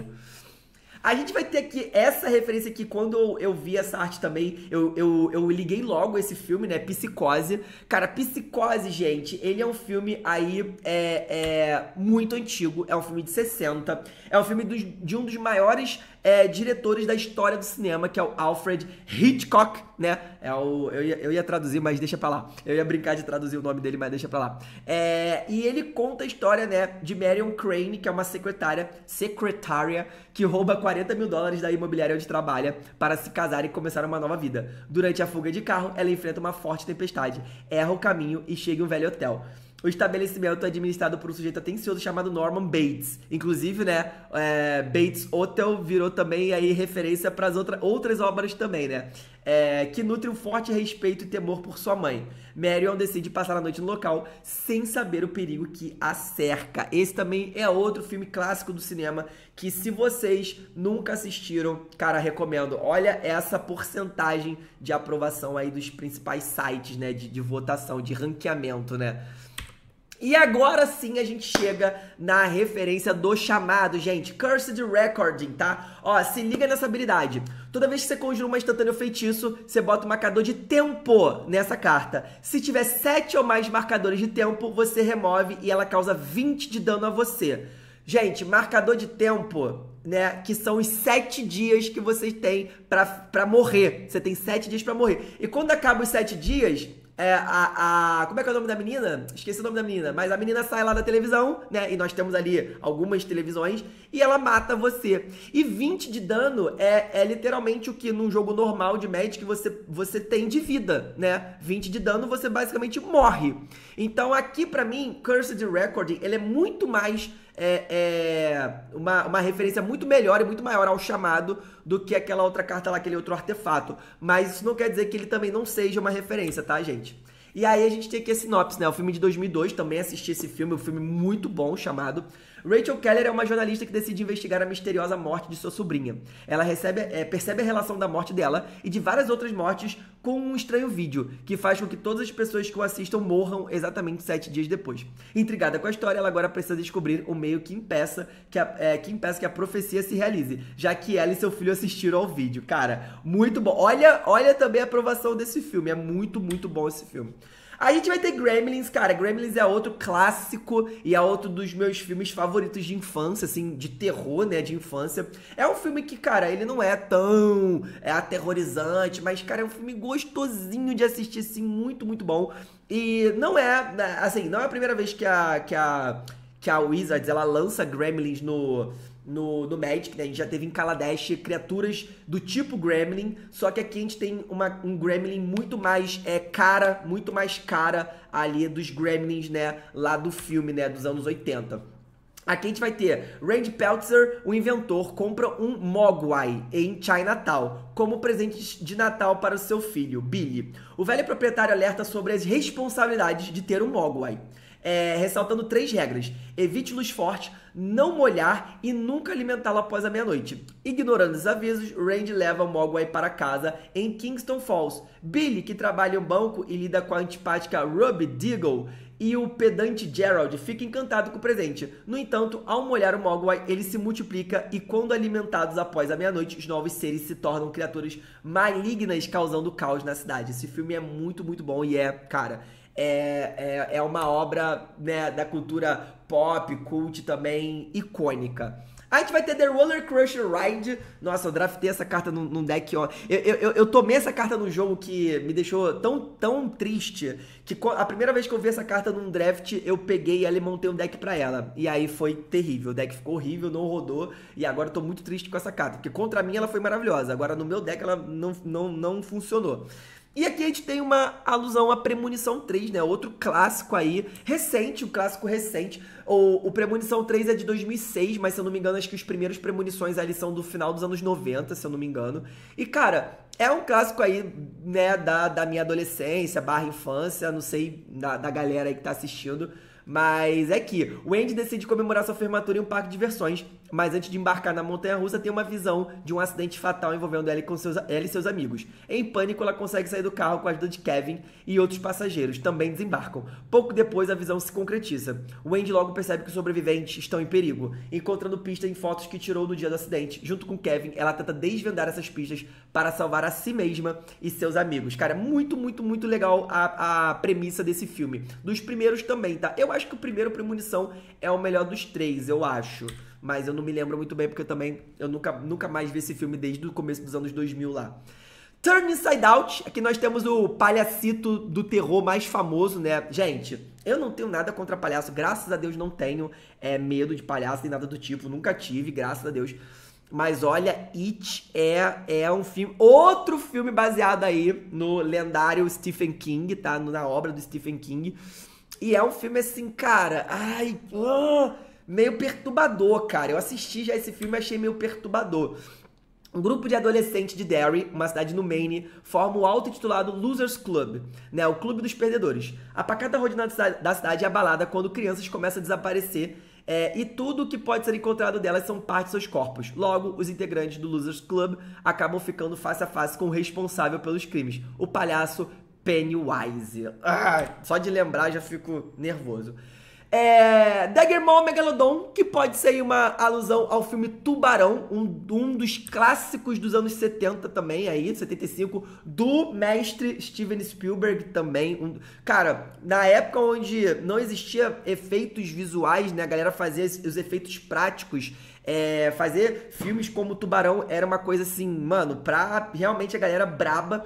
A gente vai ter aqui essa referência aqui, quando eu, vi essa arte também, eu, eu, eu liguei logo esse filme, né? Psicose. Cara, Psicose, gente, ele é um filme aí é, é muito antigo, é um filme de 60, é um filme de um dos maiores é, diretores da história do cinema, que é o Alfred Hitchcock, né? É o, eu, ia, eu ia traduzir, mas deixa pra lá. Eu ia brincar de traduzir o nome dele, mas deixa pra lá. É, e ele conta a história, né, de Marion Crane, que é uma secretária, secretária, que rouba 40 mil dólares da imobiliária onde trabalha para se casar e começar uma nova vida. Durante a fuga de carro, ela enfrenta uma forte tempestade, erra o caminho e chega em um velho hotel. O estabelecimento é administrado por um sujeito atencioso chamado Norman Bates. Inclusive, né, é, Bates Hotel virou também aí referência para as outra, outras obras também, né? É, que nutre um forte respeito e temor por sua mãe. Marion decide passar a noite no local sem saber o perigo que a cerca. Esse também é outro filme clássico do cinema que se vocês nunca assistiram, cara, recomendo. Olha essa porcentagem de aprovação aí dos principais sites, né, de, de votação, de ranqueamento, né? E agora sim a gente chega na referência do chamado, gente. Cursed Recording, tá? Ó, se liga nessa habilidade. Toda vez que você conjura uma instantânea ou feitiço, você bota um marcador de tempo nessa carta. Se tiver sete ou mais marcadores de tempo, você remove e ela causa 20 de dano a você. Gente, marcador de tempo, né? Que são os sete dias que você tem para morrer. Você tem sete dias para morrer. E quando acaba os sete dias, é, a, a, Como é que é o nome da menina? Esqueci o nome da menina. Mas a menina sai lá da televisão, né? E nós temos ali algumas televisões. E ela mata você. E 20 de dano é, é literalmente o que num jogo normal de Magic você, você tem de vida, né? 20 de dano você basicamente morre. Então aqui para mim, Cursed Record, ele é muito mais é, é uma, uma referência muito melhor e muito maior ao chamado do que aquela outra carta lá, aquele outro artefato. Mas isso não quer dizer que ele também não seja uma referência, tá, gente? E aí a gente tem aqui a sinopse, né? O filme de 2002, também assisti esse filme, um filme muito bom chamado Rachel Keller é uma jornalista que decide investigar a misteriosa morte de sua sobrinha. Ela recebe, é, percebe a relação da morte dela e de várias outras mortes com um estranho vídeo, que faz com que todas as pessoas que o assistam morram exatamente sete dias depois. Intrigada com a história, ela agora precisa descobrir o meio que impeça que a, é, que, impeça que a profecia se realize, já que ela e seu filho assistiram ao vídeo. Cara, muito bom. Olha, olha também a aprovação desse filme. É muito, muito bom esse filme. A gente vai ter Gremlins, cara. Gremlins é outro clássico e é outro dos meus filmes favoritos de infância, assim, de terror, né? De infância. É um filme que, cara, ele não é tão é aterrorizante, mas, cara, é um filme gostosinho de assistir, assim, muito, muito bom. E não é, né, assim, não é a primeira vez que a, que a, que a Wizards ela lança Gremlins no no, no Magic, né? A gente já teve em Kaladesh criaturas do tipo Gremlin, só que aqui a gente tem uma, um Gremlin muito mais é, cara, muito mais cara ali dos Gremlins, né? Lá do filme, né? Dos anos 80. Aqui a gente vai ter Randy Peltzer, o inventor, compra um Mogwai em Chinatown como presente de Natal para o seu filho, Billy. O velho proprietário alerta sobre as responsabilidades de ter um Mogwai é, ressaltando três regras: evite luz forte, não molhar e nunca alimentá-lo após a meia-noite. Ignorando os avisos, Randy leva Mogwai para casa em Kingston Falls. Billy, que trabalha em um banco e lida com a antipática Ruby Deagle, e o pedante Gerald fica encantado com o presente. No entanto, ao molhar o Mogwai, ele se multiplica e, quando alimentados após a meia-noite, os novos seres se tornam criaturas malignas, causando caos na cidade. Esse filme é muito, muito bom e é, cara, é, é, é uma obra né, da cultura pop, cult também icônica. A gente vai ter The Roller Crusher Ride. Nossa, eu draftei essa carta num, deck, ó. Eu, eu, eu, tomei essa carta no jogo que me deixou tão, tão triste que a primeira vez que eu vi essa carta num draft, eu peguei ela e montei um deck para ela. E aí foi terrível. O deck ficou horrível, não rodou. E agora eu tô muito triste com essa carta. Porque contra mim ela foi maravilhosa. Agora no meu deck ela não, não, não funcionou. E aqui a gente tem uma alusão à Premonição 3, né? Outro clássico aí, recente, um clássico recente. O, o Premonição 3 é de 2006, mas se eu não me engano, acho que os primeiros Premonições ali são do final dos anos 90, se eu não me engano. E, cara, é um clássico aí, né, da, da minha adolescência, barra infância, não sei, da, da galera aí que tá assistindo. Mas é que o Andy decide comemorar sua formatura em um parque de diversões mas antes de embarcar na montanha-russa tem uma visão de um acidente fatal envolvendo ela, com seus, ela e seus amigos. Em pânico, ela consegue sair do carro com a ajuda de Kevin e outros passageiros, também desembarcam. Pouco depois, a visão se concretiza. Wendy logo percebe que os sobreviventes estão em perigo, encontrando pistas em fotos que tirou no dia do acidente. Junto com Kevin, ela tenta desvendar essas pistas para salvar a si mesma e seus amigos. Cara, é muito, muito, muito legal a, a premissa desse filme. Dos primeiros também, tá? Eu acho que o primeiro, Premonição, é o melhor dos três, eu acho mas eu não me lembro muito bem porque eu também eu nunca, nunca mais vi esse filme desde o começo dos anos 2000 lá. Turn Inside Out, aqui nós temos o palhacito do terror mais famoso, né? Gente, eu não tenho nada contra palhaço, graças a Deus não tenho é, medo de palhaço nem nada do tipo, nunca tive, graças a Deus. Mas olha, It é, é um filme, outro filme baseado aí no lendário Stephen King, tá? Na obra do Stephen King. E é um filme assim, cara, ai, Oh! meio perturbador, cara. Eu assisti já esse filme e achei meio perturbador. Um grupo de adolescentes de Derry, uma cidade no Maine, forma o auto-intitulado Losers Club, né, o clube dos perdedores. A pacata rotina da cidade é abalada quando crianças começam a desaparecer é, e tudo o que pode ser encontrado delas são partes de seus corpos. Logo, os integrantes do Losers Club acabam ficando face a face com o responsável pelos crimes, o palhaço Pennywise. Ah, só de lembrar já fico nervoso. É, Daggermon Megalodon, que pode ser uma alusão ao filme Tubarão, um, um dos clássicos dos anos 70 também, aí, 75, do mestre Steven Spielberg também. Um, cara, na época onde não existia efeitos visuais, né? A galera fazia os efeitos práticos. É, fazer filmes como Tubarão era uma coisa assim, mano, pra realmente a galera braba.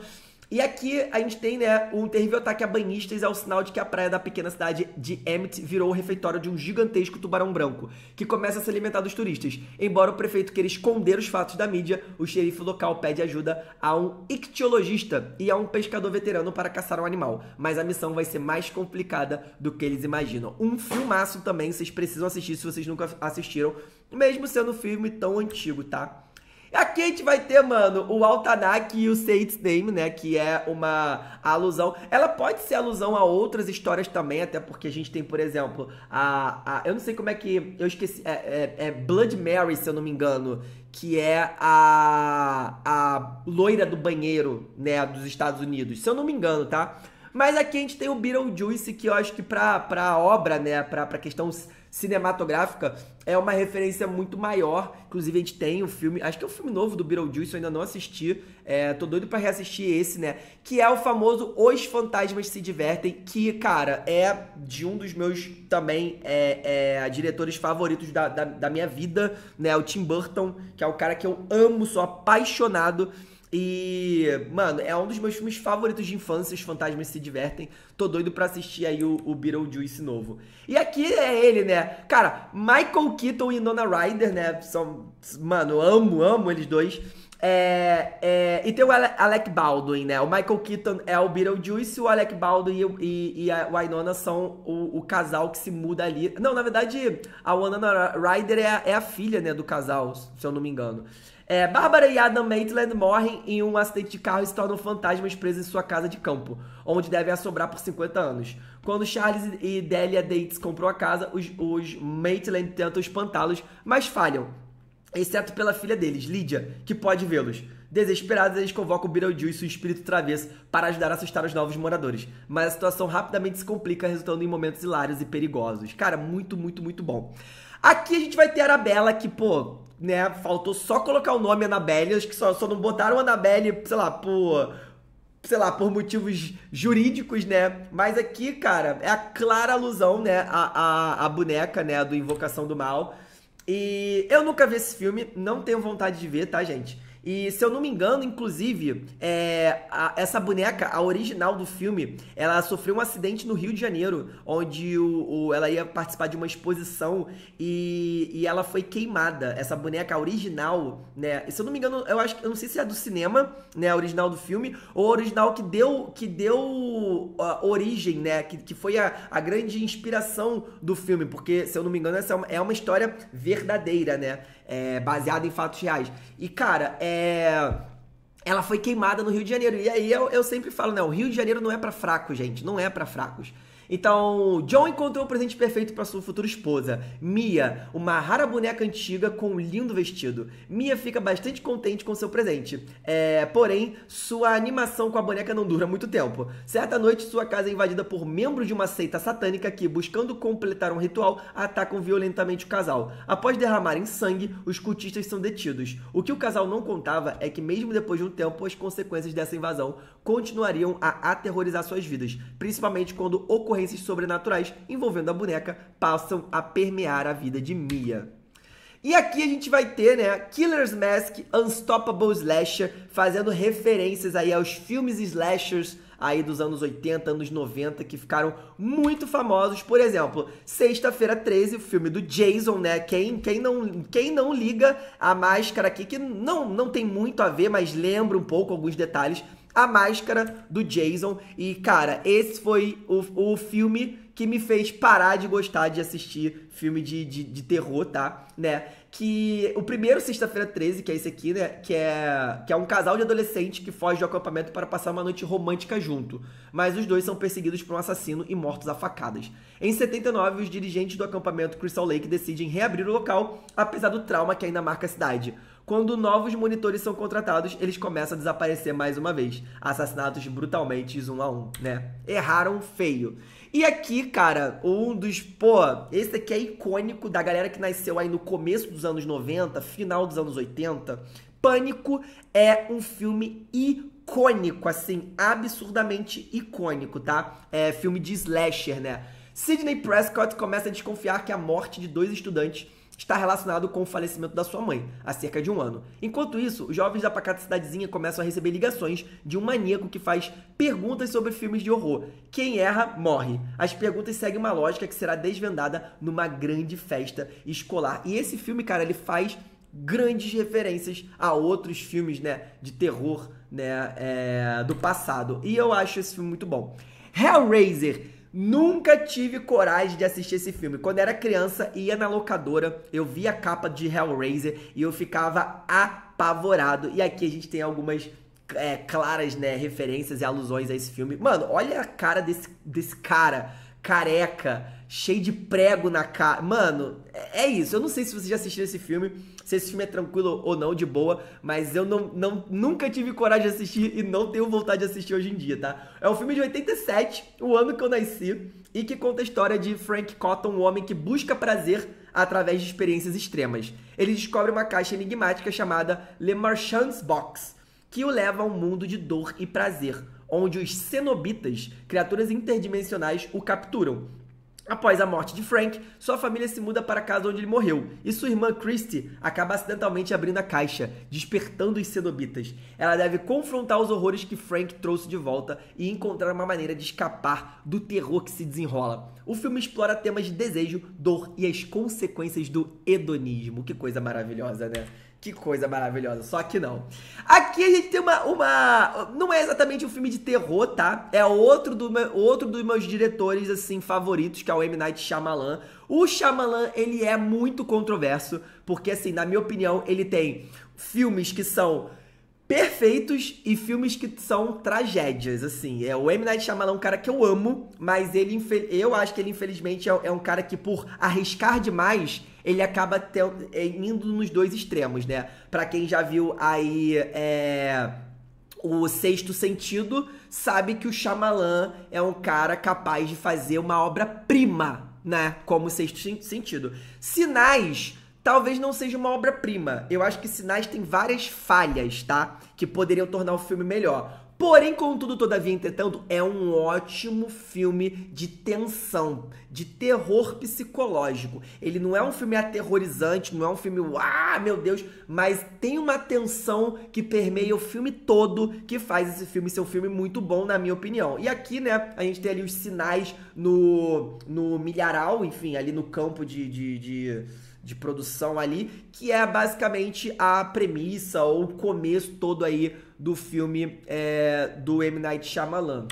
E aqui a gente tem, né, um terrível ataque a banhistas é o sinal de que a praia da pequena cidade de Emmett virou o refeitório de um gigantesco tubarão branco, que começa a se alimentar dos turistas. Embora o prefeito queira esconder os fatos da mídia, o xerife local pede ajuda a um ictiologista e a um pescador veterano para caçar um animal, mas a missão vai ser mais complicada do que eles imaginam. Um filmaço também, vocês precisam assistir se vocês nunca assistiram, mesmo sendo um filme tão antigo, tá? Aqui a gente vai ter, mano, o Altanak e o saint's Name, né? Que é uma alusão. Ela pode ser alusão a outras histórias também, até porque a gente tem, por exemplo, a. a eu não sei como é que. Eu esqueci. É, é, é Blood Mary, se eu não me engano. Que é a. A loira do banheiro, né? Dos Estados Unidos. Se eu não me engano, tá? Mas aqui a gente tem o Beetlejuice, que eu acho que pra, pra obra, né? Pra, pra questão cinematográfica é uma referência muito maior. Inclusive, a gente tem o um filme, acho que é o um filme novo do Beetlejuice, eu ainda não assisti. É, tô doido para reassistir esse, né? Que é o famoso Os Fantasmas Se Divertem, que, cara, é de um dos meus também é, é, diretores favoritos da, da, da minha vida, né? O Tim Burton, que é o cara que eu amo, sou apaixonado. E, mano, é um dos meus filmes favoritos de infância, os fantasmas se divertem. Tô doido pra assistir aí o, o Beetlejuice novo. E aqui é ele, né? Cara, Michael Keaton e Nona Ryder, né? São, mano, amo, amo eles dois. É, é, e tem o Alec Baldwin, né? O Michael Keaton é o Beetlejuice, o Alec Baldwin e, e, e a Winona são o, o, casal que se muda ali. Não, na verdade, a Winona Ryder é a, é a filha né, do casal, se eu não me engano. É, Bárbara e Adam Maitland morrem em um acidente de carro e se tornam fantasmas presos em sua casa de campo, onde devem assombrar por 50 anos. Quando Charles e Delia Dates compram a casa, os, os Maitland tentam espantá-los, mas falham, exceto pela filha deles, Lydia, que pode vê-los. Desesperados, eles convocam Beetlejuice, seu espírito travesso, para ajudar a assustar os novos moradores. Mas a situação rapidamente se complica, resultando em momentos hilários e perigosos. Cara, muito, muito, muito bom. Aqui a gente vai ter a Arabella, que, pô, né, faltou só colocar o nome Anabelle. acho que só, só não botaram Anabelle, sei lá, por sei lá, por motivos jurídicos, né? Mas aqui, cara, é a clara alusão, né, a, a, a boneca, né, do Invocação do Mal. E eu nunca vi esse filme, não tenho vontade de ver, tá, gente? E se eu não me engano, inclusive, é, a, essa boneca, a original do filme, ela sofreu um acidente no Rio de Janeiro, onde o, o ela ia participar de uma exposição e, e ela foi queimada. Essa boneca original, né? E se eu não me engano, eu acho eu não sei se é do cinema, né? A original do filme, ou a original que deu, que deu origem, né? Que, que foi a, a grande inspiração do filme, porque, se eu não me engano, essa é uma, é uma história verdadeira, né? é, em fatos reais. E, cara, é ela foi queimada no Rio de Janeiro. E aí eu, eu sempre falo, não, né, o Rio de Janeiro não é para fracos, gente, não é para fracos. Então, John encontrou o presente perfeito para sua futura esposa, Mia, uma rara boneca antiga com um lindo vestido. Mia fica bastante contente com seu presente. É, porém, sua animação com a boneca não dura muito tempo. Certa noite, sua casa é invadida por membros de uma seita satânica que, buscando completar um ritual, atacam violentamente o casal. Após derramarem sangue, os cultistas são detidos. O que o casal não contava é que, mesmo depois de um tempo, as consequências dessa invasão continuariam a aterrorizar suas vidas, principalmente quando ocorrências sobrenaturais envolvendo a boneca passam a permear a vida de Mia. E aqui a gente vai ter, né, Killer's Mask, Unstoppable Slasher, fazendo referências aí aos filmes slashers aí dos anos 80, anos 90, que ficaram muito famosos. Por exemplo, Sexta-feira 13, o filme do Jason, né? Quem, quem, não, quem não liga a máscara aqui, que não, não tem muito a ver, mas lembra um pouco alguns detalhes a máscara do Jason. E, cara, esse foi o, o filme que me fez parar de gostar de assistir filme de, de, de terror, tá? Né? Que o primeiro Sexta-feira 13, que é esse aqui, né? Que é, que é um casal de adolescente que foge do acampamento para passar uma noite romântica junto. Mas os dois são perseguidos por um assassino e mortos a facadas. Em 79, os dirigentes do acampamento Crystal Lake decidem reabrir o local, apesar do trauma que ainda marca a cidade quando novos monitores são contratados, eles começam a desaparecer mais uma vez. assassinados brutalmente um a um, né? Erraram feio. E aqui, cara, um dos. Pô, esse aqui é icônico da galera que nasceu aí no começo dos anos 90, final dos anos 80. Pânico é um filme icônico, assim, absurdamente icônico, tá? É filme de slasher, né? Sidney Prescott começa a desconfiar que a morte de dois estudantes está relacionado com o falecimento da sua mãe, há cerca de um ano. Enquanto isso, os jovens da pacata cidadezinha começam a receber ligações de um maníaco que faz perguntas sobre filmes de horror. Quem erra, morre. As perguntas seguem uma lógica que será desvendada numa grande festa escolar. E esse filme, cara, ele faz grandes referências a outros filmes, né, de terror, né, é, do passado. E eu acho esse filme muito bom. Hellraiser Nunca tive coragem de assistir esse filme. Quando era criança, ia na locadora, eu via a capa de Hellraiser e eu ficava apavorado. E aqui a gente tem algumas é, claras, né, referências e alusões a esse filme. Mano, olha a cara desse, desse cara careca cheio de prego na cara. Mano, é, é isso. Eu não sei se você já assistiu esse filme, se esse filme é tranquilo ou não, de boa, mas eu não, não, nunca tive coragem de assistir e não tenho vontade de assistir hoje em dia, tá? É um filme de 87, o ano que eu nasci, e que conta a história de Frank Cotton, um homem que busca prazer através de experiências extremas. Ele descobre uma caixa enigmática chamada Le Marchand's Box, que o leva a um mundo de dor e prazer onde os cenobitas, criaturas interdimensionais, o capturam. Após a morte de Frank, sua família se muda para a casa onde ele morreu, e sua irmã Christie acaba acidentalmente abrindo a caixa, despertando os cenobitas. Ela deve confrontar os horrores que Frank trouxe de volta e encontrar uma maneira de escapar do terror que se desenrola. O filme explora temas de desejo, dor e as consequências do hedonismo. Que coisa maravilhosa, né? Que coisa maravilhosa, só que não. Aqui a gente tem uma, uma. Não é exatamente um filme de terror, tá? É outro, do, outro dos meus diretores, assim, favoritos, que é o M. Night Shyamalan. O Shyamalan, ele é muito controverso, porque, assim, na minha opinião, ele tem filmes que são perfeitos e filmes que são tragédias, assim. É, o M. Night Shyamalan é um cara que eu amo, mas ele eu acho que ele, infelizmente, é, é um cara que, por arriscar demais, ele acaba é, indo nos dois extremos, né? Pra quem já viu aí é, o Sexto Sentido, sabe que o Shyamalan é um cara capaz de fazer uma obra-prima, né? Como o Sexto Sentido. Sinais Talvez não seja uma obra-prima. Eu acho que Sinais tem várias falhas, tá? Que poderiam tornar o filme melhor. Porém, contudo, todavia, entretanto, é um ótimo filme de tensão, de terror psicológico. Ele não é um filme aterrorizante, não é um filme, ah, meu Deus, mas tem uma tensão que permeia o filme todo, que faz esse filme ser um filme muito bom, na minha opinião. E aqui, né, a gente tem ali os sinais no, no milharal, enfim, ali no campo de, de, de de produção ali, que é basicamente a premissa ou o começo todo aí do filme é, do M. Night Shyamalan.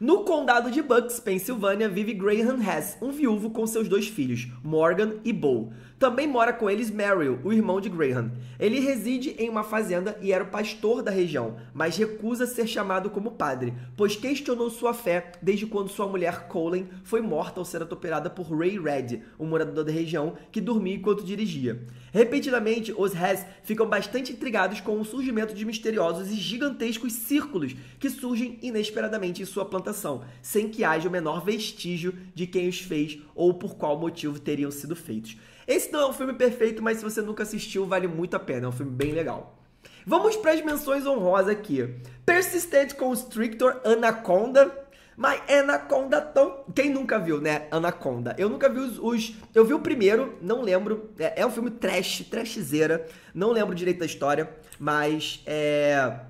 No condado de Bucks, Pensilvânia, vive Graham Hess, um viúvo com seus dois filhos, Morgan e Bo. Também mora com eles Merrill, o irmão de Graham. Ele reside em uma fazenda e era o pastor da região, mas recusa ser chamado como padre, pois questionou sua fé desde quando sua mulher Colin foi morta ao ser atropelada por Ray Red, um morador da região que dormia enquanto dirigia. Repetidamente, os Hess ficam bastante intrigados com o surgimento de misteriosos e gigantescos círculos que surgem inesperadamente em sua plantação, sem que haja o menor vestígio de quem os fez ou por qual motivo teriam sido feitos. Esse não é um filme perfeito, mas se você nunca assistiu, vale muito a pena. É um filme bem legal. Vamos para as menções honrosas aqui. Persistent Constrictor Anaconda. Mas Anaconda tão. Quem nunca viu, né? Anaconda. Eu nunca vi os. os... Eu vi o primeiro, não lembro. É, é um filme trash, trashzeira. Não lembro direito da história, mas é.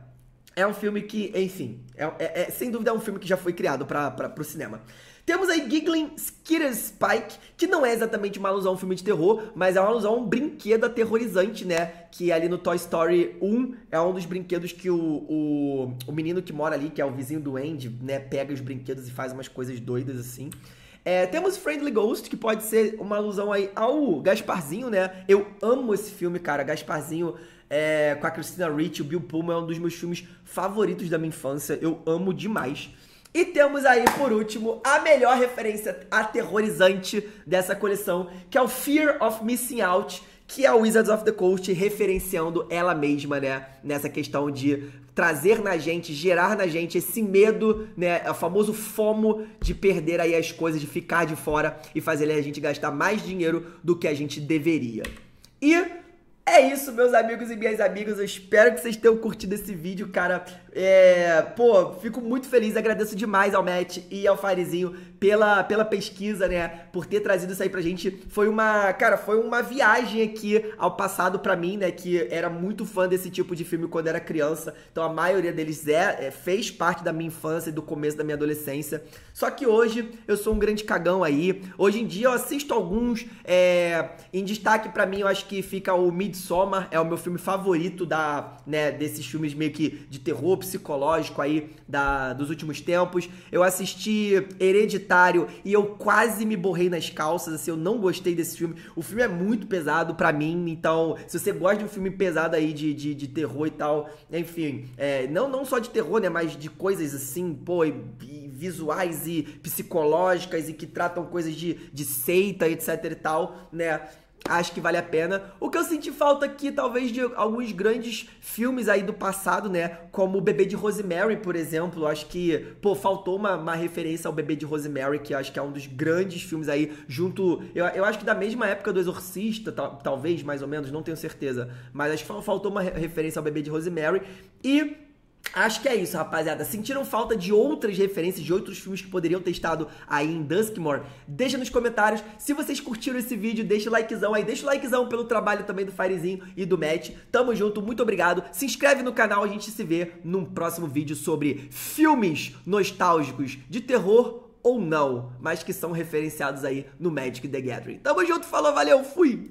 É um filme que, enfim, é, é, é, sem dúvida é um filme que já foi criado para o cinema. Temos aí Giggling Skitter Spike, que não é exatamente uma alusão a um filme de terror, mas é uma alusão a um brinquedo aterrorizante, né? Que ali no Toy Story 1 é um dos brinquedos que o, o, o menino que mora ali, que é o vizinho do Andy, né? Pega os brinquedos e faz umas coisas doidas assim. É, temos Friendly Ghost, que pode ser uma alusão aí ao Gasparzinho, né? Eu amo esse filme, cara. Gasparzinho é, com a Christina Ricci, o Bill Pullman é um dos meus filmes favoritos da minha infância. Eu amo demais. E temos aí, por último, a melhor referência aterrorizante dessa coleção, que é o Fear of Missing Out, que é a Wizards of the Coast referenciando ela mesma, né? Nessa questão de trazer na gente, gerar na gente esse medo, né? O famoso fomo de perder aí as coisas, de ficar de fora e fazer a gente gastar mais dinheiro do que a gente deveria. E é isso, meus amigos e minhas amigas. Eu espero que vocês tenham curtido esse vídeo, cara. É, pô, fico muito feliz, agradeço demais ao Matt e ao Farezinho pela, pela pesquisa, né? Por ter trazido isso aí pra gente. Foi uma, cara, foi uma viagem aqui ao passado pra mim, né? Que era muito fã desse tipo de filme quando era criança. Então a maioria deles é, é fez parte da minha infância e do começo da minha adolescência. Só que hoje eu sou um grande cagão aí. Hoje em dia eu assisto alguns. É, em destaque pra mim, eu acho que fica o Midsommar, é o meu filme favorito da, né, desses filmes meio que de terror psicológico aí da, dos últimos tempos. Eu assisti Hereditário e eu quase me borrei nas calças, assim, eu não gostei desse filme. O filme é muito pesado para mim, então se você gosta de um filme pesado aí de, de, de terror e tal, enfim, é, não, não só de terror, né, mas de coisas assim, pô, e, e visuais e psicológicas e que tratam coisas de, de seita, etc e tal, né? acho que vale a pena. O que eu senti falta aqui, talvez, de alguns grandes filmes aí do passado, né? Como O Bebê de Rosemary, por exemplo. Acho que, pô, faltou uma, uma referência ao Bebê de Rosemary, que acho que é um dos grandes filmes aí, junto. Eu, eu acho que da mesma época do Exorcista, tal, talvez, mais ou menos, não tenho certeza. Mas acho que faltou uma referência ao Bebê de Rosemary. E Acho que é isso, rapaziada. Sentiram falta de outras referências, de outros filmes que poderiam ter estado aí em Duskmore? Deixa nos comentários. Se vocês curtiram esse vídeo, deixa o likezão aí. Deixa o likezão pelo trabalho também do Firezinho e do Matt. Tamo junto, muito obrigado. Se inscreve no canal, a gente se vê num próximo vídeo sobre filmes nostálgicos de terror ou não, mas que são referenciados aí no Magic the Gathering. Tamo junto, falou, valeu, fui!